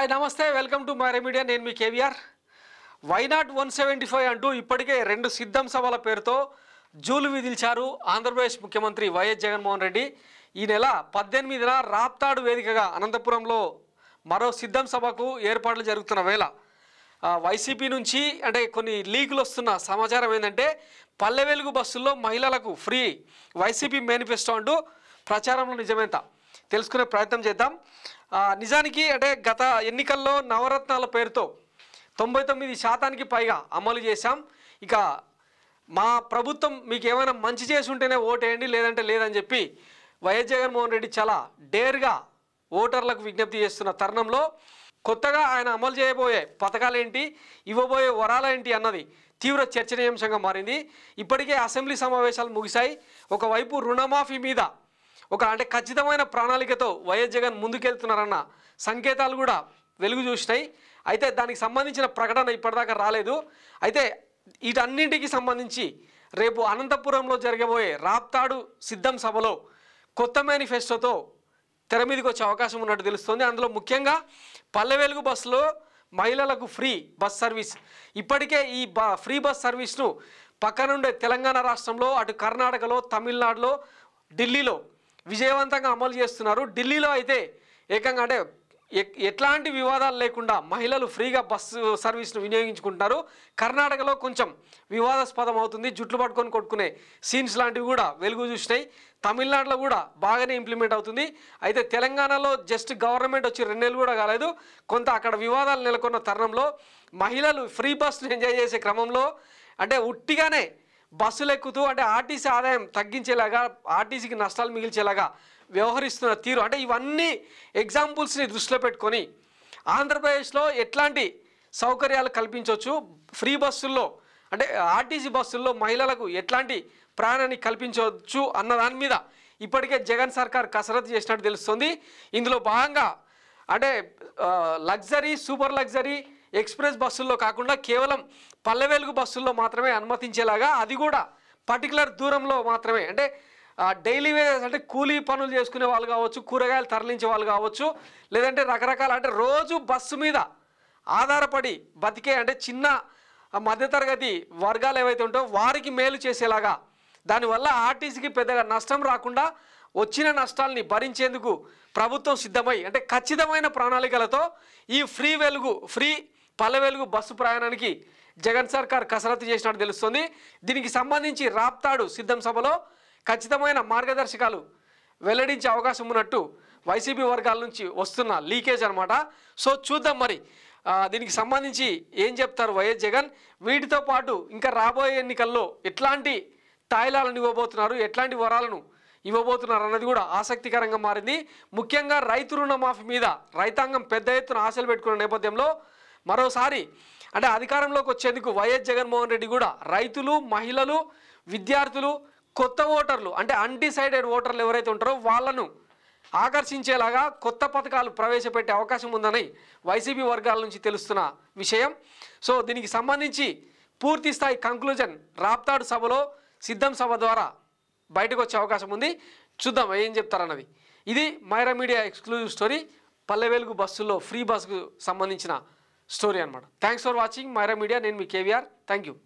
hi నమస్తే welcome to Myra media నేను మీ KVR why not one seventy five అంటూ ఇప్పటికే రెండు సిద్ధం సభల పేరుతో జూలు విధిల్చారు ఆంధ్రప్రదేశ్ ముఖ్యమంత్రి వైఎస్ జగన్మోహన్ రెడ్డి ఈ నెల పద్దెనిమిదిన రాప్తాడు వేదికగా అనంతపురంలో మరో సిద్ధం సభకు ఏర్పాట్లు జరుగుతున్న వేళ వైసీపీ నుంచి అంటే కొన్ని లీకులు వస్తున్న సమాచారం ఏంటంటే పల్లె వెలుగు బస్సుల్లో మహిళలకు ఫ్రీ వైసీపీ మేనిఫెస్టో అంటూ ప్రచారంలో నిజమేంత తెలుసుకునే ప్రయత్నం చేద్దాం నిజానికి అంటే గత ఎన్నికల్లో నవరత్నాల పేరుతో తొంభై తొమ్మిది శాతానికి పైగా అమలు చేశాం ఇక మా ప్రభుత్వం మీకు ఏమైనా మంచి చేసి ఉంటేనే ఓటేయండి లేదంటే లేదని చెప్పి వైఎస్ జగన్మోహన్ రెడ్డి చాలా డేర్గా ఓటర్లకు విజ్ఞప్తి చేస్తున్న తరుణంలో కొత్తగా ఆయన అమలు చేయబోయే పథకాలేంటి ఇవ్వబోయే వరాలేంటి అన్నది తీవ్ర చర్చనీయాంశంగా మారింది ఇప్పటికే అసెంబ్లీ సమావేశాలు ముగిశాయి ఒకవైపు రుణమాఫీ మీద ఒక అంటే ఖచ్చితమైన ప్రణాళికతో వైఎస్ జగన్ ముందుకెళ్తున్నారన్న సంకేతాలు కూడా వెలుగు చూసినాయి అయితే దానికి సంబంధించిన ప్రకటన ఇప్పటిదాకా రాలేదు అయితే వీటన్నింటికి సంబంధించి రేపు అనంతపురంలో జరగబోయే రాప్తాడు సిద్ధం సభలో కొత్త మేనిఫెస్టోతో తెర మీదకి వచ్చే అవకాశం ఉన్నట్టు తెలుస్తుంది అందులో ముఖ్యంగా పల్లె వెలుగు బస్సులో మహిళలకు ఫ్రీ బస్ సర్వీస్ ఇప్పటికే ఈ ఫ్రీ బస్ సర్వీస్ను పక్కనుండే తెలంగాణ రాష్ట్రంలో అటు కర్ణాటకలో తమిళనాడులో ఢిల్లీలో విజయవంతంగా అమలు చేస్తున్నారు ఢిల్లీలో అయితే ఏకంగా అంటే ఎట్లాంటి వివాదాలు లేకుండా మహిళలు ఫ్రీగా బస్సు సర్వీస్ను వినియోగించుకుంటున్నారు కర్ణాటకలో కొంచెం వివాదాస్పదం అవుతుంది జుట్లు పట్టుకొని కొట్టుకునే సీన్స్ లాంటివి కూడా వెలుగు చూసినాయి తమిళనాడులో కూడా బాగానే ఇంప్లిమెంట్ అవుతుంది అయితే తెలంగాణలో జస్ట్ గవర్నమెంట్ వచ్చి రెండు నెలలు కూడా కాలేదు కొంత అక్కడ వివాదాలు నెలకొన్న తరుణంలో మహిళలు ఫ్రీ బస్సును ఎంజాయ్ చేసే క్రమంలో అంటే ఉట్టిగానే బస్సులు ఎక్కుతూ అంటే ఆర్టీసీ ఆదాయం తగ్గించేలాగా ఆర్టీసీకి నష్టాలు మిగిల్చేలాగా వ్యవహరిస్తున్న తీరు అంటే ఇవన్నీ ఎగ్జాంపుల్స్ని దృష్టిలో పెట్టుకొని ఆంధ్రప్రదేశ్లో ఎట్లాంటి సౌకర్యాలు కల్పించవచ్చు ఫ్రీ బస్సుల్లో అంటే ఆర్టీసీ బస్సుల్లో మహిళలకు ఎట్లాంటి ప్రయాణాన్ని కల్పించవచ్చు అన్న దాని మీద ఇప్పటికే జగన్ సర్కార్ కసరత్తు చేసినట్టు తెలుస్తుంది ఇందులో భాగంగా అంటే లగ్జరీ సూపర్ లగ్జరీ ఎక్స్ప్రెస్ బస్సుల్లో కాకుండా కేవలం పల్లె వెలుగు బస్సుల్లో మాత్రమే అనుమతించేలాగా అది కూడా పర్టికులర్ దూరంలో మాత్రమే అంటే డైలీ వేజెస్ అంటే కూలీ పనులు చేసుకునే వాళ్ళు కావచ్చు కూరగాయలు తరలించే వాళ్ళు కావచ్చు లేదంటే రకరకాల అంటే రోజు బస్సు మీద ఆధారపడి బతికే అంటే చిన్న మధ్యతరగతి వర్గాలు ఏవైతే ఉంటో వారికి మేలు చేసేలాగా దానివల్ల ఆర్టీసీకి పెద్దగా నష్టం రాకుండా వచ్చిన నష్టాల్ని భరించేందుకు ప్రభుత్వం సిద్ధమై అంటే ఖచ్చితమైన ప్రణాళికలతో ఈ ఫ్రీ వెలుగు ఫ్రీ పల్లెవెలుగు బస్సు ప్రయాణానికి జగన్ సర్కార్ కసరత్తు చేసినట్టు తెలుస్తుంది దీనికి సంబంధించి రాప్తాడు సిద్ధం సభలో ఖచ్చితమైన మార్గదర్శకాలు వెల్లడించే అవకాశం ఉన్నట్టు వైసీపీ వర్గాల నుంచి వస్తున్న లీకేజ్ అనమాట సో చూద్దాం మరి దీనికి సంబంధించి ఏం చెప్తారు వైఎస్ జగన్ వీటితో పాటు ఇంకా రాబోయే ఎన్నికల్లో ఎట్లాంటి తాయిలాలను ఇవ్వబోతున్నారు ఎట్లాంటి వరాలను ఇవ్వబోతున్నారు అన్నది కూడా ఆసక్తికరంగా మారింది ముఖ్యంగా రైతు రుణమాఫీ మీద రైతాంగం పెద్ద ఎత్తున ఆశలు పెట్టుకున్న నేపథ్యంలో మరోసారి అంటే అధికారంలోకి వచ్చేందుకు వైఎస్ జగన్మోహన్ రెడ్డి కూడా రైతులు మహిళలు విద్యార్థులు కొత్త ఓటర్లు అంటే అన్డిసైడెడ్ ఓటర్లు ఎవరైతే ఉంటారో వాళ్ళను ఆకర్షించేలాగా కొత్త పథకాలు ప్రవేశపెట్టే అవకాశం ఉందని వైసీపీ వర్గాల నుంచి తెలుస్తున్న విషయం సో దీనికి సంబంధించి పూర్తి స్థాయి కంక్లూజన్ రాప్తాడు సభలో సిద్ధం సభ ద్వారా బయటకు వచ్చే అవకాశం ఉంది చూద్దాం ఏం చెప్తారన్నది ఇది Myra media exclusive story Pallevelugu బస్సుల్లో ఫ్రీ బస్సుకు సంబంధించిన స్టోరీ అనమాట thanks for watching Myra media నేను మీ కేవీఆర్ థ్యాంక్ యూ